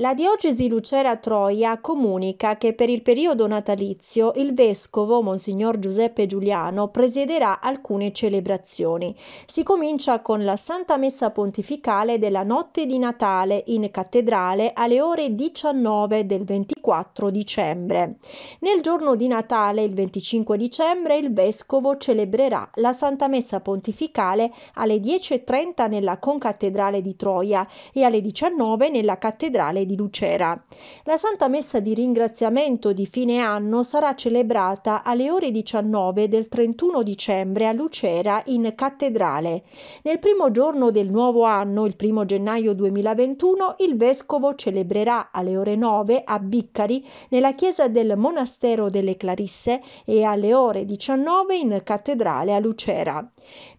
La diocesi Lucera-Troia comunica che per il periodo natalizio il vescovo Monsignor Giuseppe Giuliano presiederà alcune celebrazioni. Si comincia con la Santa Messa Pontificale della notte di Natale in cattedrale alle ore 19 del 24 dicembre. Nel giorno di Natale, il 25 dicembre, il vescovo celebrerà la Santa Messa Pontificale alle 10.30 nella concattedrale di Troia e alle 19 nella cattedrale di di Lucera. La Santa Messa di ringraziamento di fine anno sarà celebrata alle ore 19 del 31 dicembre a Lucera in cattedrale. Nel primo giorno del nuovo anno, il 1 gennaio 2021, il Vescovo celebrerà alle ore 9 a Biccari nella chiesa del Monastero delle Clarisse e alle ore 19 in cattedrale a Lucera.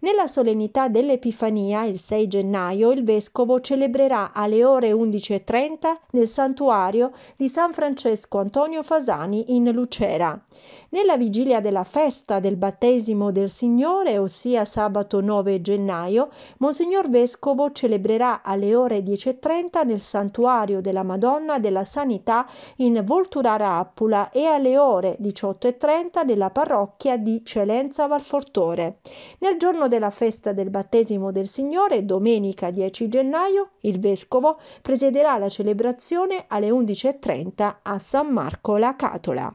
Nella solennità dell'Epifania, il 6 gennaio, il Vescovo celebrerà alle ore 11.30 nel santuario di San Francesco Antonio Fasani in Lucera. Nella vigilia della festa del battesimo del Signore, ossia sabato 9 gennaio, Monsignor Vescovo celebrerà alle ore 10.30 nel santuario della Madonna della Sanità in Volturara Appula e alle ore 18.30 nella parrocchia di Celenza Valfortore. Nel giorno della festa del battesimo del Signore, domenica 10 gennaio, il Vescovo presiederà la celebrazione alle 11.30 a San Marco la Catola.